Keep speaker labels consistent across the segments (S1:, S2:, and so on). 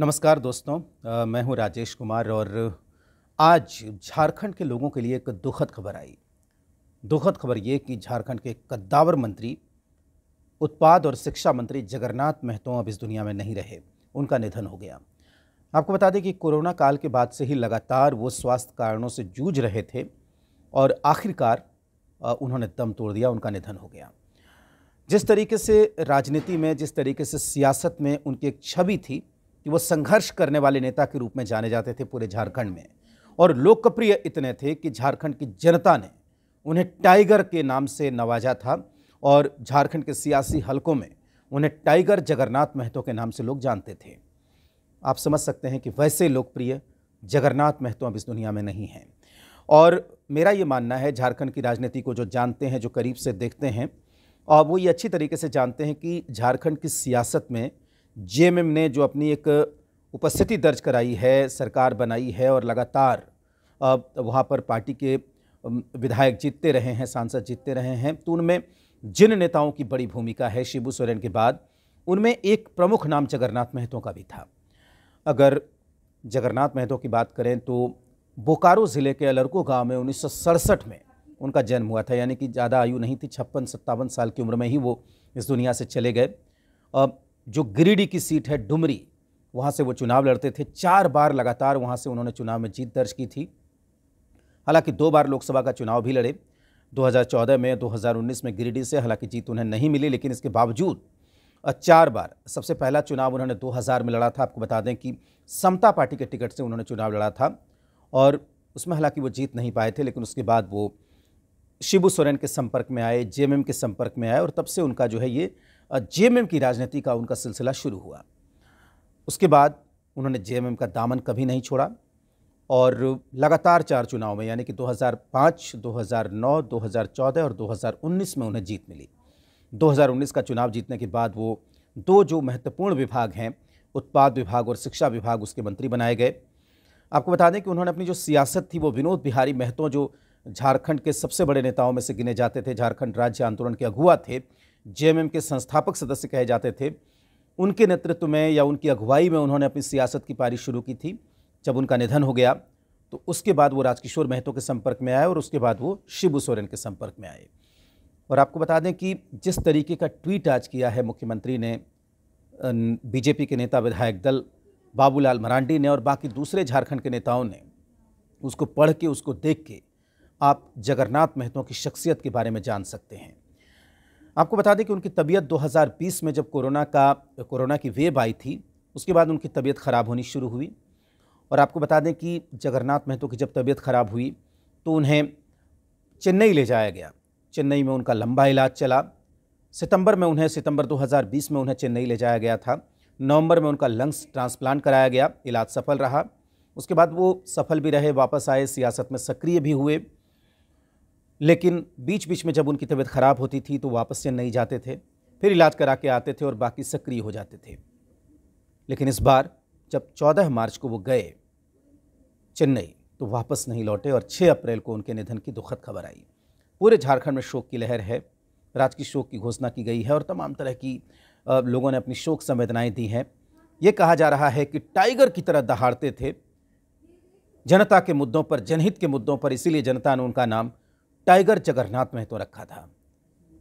S1: नमस्कार दोस्तों आ, मैं हूं राजेश कुमार और आज झारखंड के लोगों के लिए एक दुखद खबर आई दुखद खबर ये कि झारखंड के कद्दावर मंत्री उत्पाद और शिक्षा मंत्री जगन्नाथ महतो अब इस दुनिया में नहीं रहे उनका निधन हो गया आपको बता दें कि कोरोना काल के बाद से ही लगातार वो स्वास्थ्य कारणों से जूझ रहे थे और आखिरकार उन्होंने दम तोड़ दिया उनका निधन हो गया जिस तरीके से राजनीति में जिस तरीके से सियासत में उनकी एक छवि थी कि वो संघर्ष करने वाले नेता के रूप में जाने जाते थे पूरे झारखंड में और लोकप्रिय इतने थे कि झारखंड की जनता ने उन्हें टाइगर के नाम से नवाजा था और झारखंड के सियासी हलकों में उन्हें टाइगर जगन्नाथ महतो के नाम से लोग जानते थे आप समझ सकते हैं कि वैसे लोकप्रिय जगन्नाथ महतो अब इस दुनिया में नहीं हैं और मेरा ये मानना है झारखंड की राजनीति को जो जानते हैं जो करीब से देखते हैं और वो ये अच्छी तरीके से जानते हैं कि झारखंड की सियासत में जेएमएम ने जो अपनी एक उपस्थिति दर्ज कराई है सरकार बनाई है और लगातार अब वहाँ पर पार्टी के विधायक जीतते रहे हैं सांसद जीतते रहे हैं तो उनमें जिन नेताओं की बड़ी भूमिका है शिबू सोरेन के बाद उनमें एक प्रमुख नाम जगन्नाथ महतो का भी था अगर जगन्नाथ महतो की बात करें तो बोकारो ज़िले के अलरको गांव में उन्नीस में उनका जन्म हुआ था यानी कि ज़्यादा आयु नहीं थी छप्पन सत्तावन साल की उम्र में ही वो इस दुनिया से चले गए अब जो गिरिडीह की सीट है डुमरी वहाँ से वो चुनाव लड़ते थे चार बार लगातार वहाँ से उन्होंने चुनाव में जीत दर्ज की थी हालांकि दो बार लोकसभा का चुनाव भी लड़े 2014 में 2019 में गिरिडीह से हालांकि जीत उन्हें नहीं मिली लेकिन इसके बावजूद चार बार सबसे पहला चुनाव उन्होंने 2000 में लड़ा था आपको बता दें कि समता पार्टी के टिकट से उन्होंने चुनाव लड़ा था और उसमें हालांकि वो जीत नहीं पाए थे लेकिन उसके बाद वो शिबू सोरेन के संपर्क में आए जे के संपर्क में आए और तब से उनका जो है ये जेएमएम की राजनीति का उनका सिलसिला शुरू हुआ उसके बाद उन्होंने जेएमएम का दामन कभी नहीं छोड़ा और लगातार चार चुनाव में यानी कि 2005, 2009, 2014 और 2019 में उन्हें जीत मिली 2019 का चुनाव जीतने के बाद वो दो जो महत्वपूर्ण विभाग हैं उत्पाद विभाग और शिक्षा विभाग उसके मंत्री बनाए गए आपको बता दें कि उन्होंने अपनी जो सियासत थी वो विनोद बिहारी महतो जो झारखंड के सबसे बड़े नेताओं में से गिने जाते थे झारखंड राज्य आंदोलन के अगुआ थे जेएमएम के संस्थापक सदस्य कहे जाते थे उनके नेतृत्व में या उनकी अगुवाई में उन्होंने अपनी सियासत की पारी शुरू की थी जब उनका निधन हो गया तो उसके बाद वो राजकिशोर महतो के संपर्क में आए और उसके बाद वो शिबू सोरेन के संपर्क में आए और आपको बता दें कि जिस तरीके का ट्वीट आज किया है मुख्यमंत्री ने बीजेपी के नेता विधायक दल बाबूलाल मरांडी ने और बाकी दूसरे झारखंड के नेताओं ने उसको पढ़ के उसको देख के आप जगन्नाथ महतो की शख्सियत के बारे में जान सकते हैं आपको बता दें कि उनकी तबीयत 2020 में जब कोरोना का कोरोना की वेब आई थी उसके बाद उनकी तबीयत ख़राब होनी शुरू हुई और आपको बता दें कि जगन्नाथ महतो की जब तबीयत ख़राब हुई तो उन्हें चेन्नई ले जाया गया चेन्नई में उनका लंबा इलाज चला सितंबर में उन्हें सितंबर 2020 में उन्हें चेन्नई ले जाया गया था नवंबर में उनका लंग्स ट्रांसप्लांट कराया गया इलाज सफल रहा उसके बाद वो सफल भी रहे वापस आए सियासत में सक्रिय भी हुए लेकिन बीच बीच में जब उनकी तबीयत ख़राब होती थी तो वापस से नहीं जाते थे फिर इलाज करा के आते थे और बाकी सक्रिय हो जाते थे लेकिन इस बार जब 14 मार्च को वो गए चेन्नई तो वापस नहीं लौटे और 6 अप्रैल को उनके निधन की दुखद खबर आई पूरे झारखंड में शोक की लहर है राजकीय शोक की घोषणा की गई है और तमाम तरह की लोगों ने अपनी शोक संवेदनाएँ दी हैं ये कहा जा रहा है कि टाइगर की तरह दहाड़ते थे जनता के मुद्दों पर जनहित के मुद्दों पर इसीलिए जनता ने उनका नाम टाइगर जगन्नाथ महतो रखा था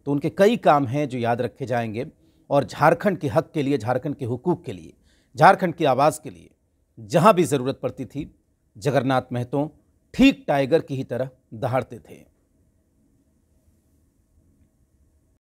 S1: तो उनके कई काम हैं जो याद रखे जाएंगे और झारखंड के हक के लिए झारखंड के हुकूक के लिए झारखंड की आवाज़ के लिए जहाँ भी ज़रूरत पड़ती थी जगन्नाथ महतो ठीक टाइगर की ही तरह दहाड़ते थे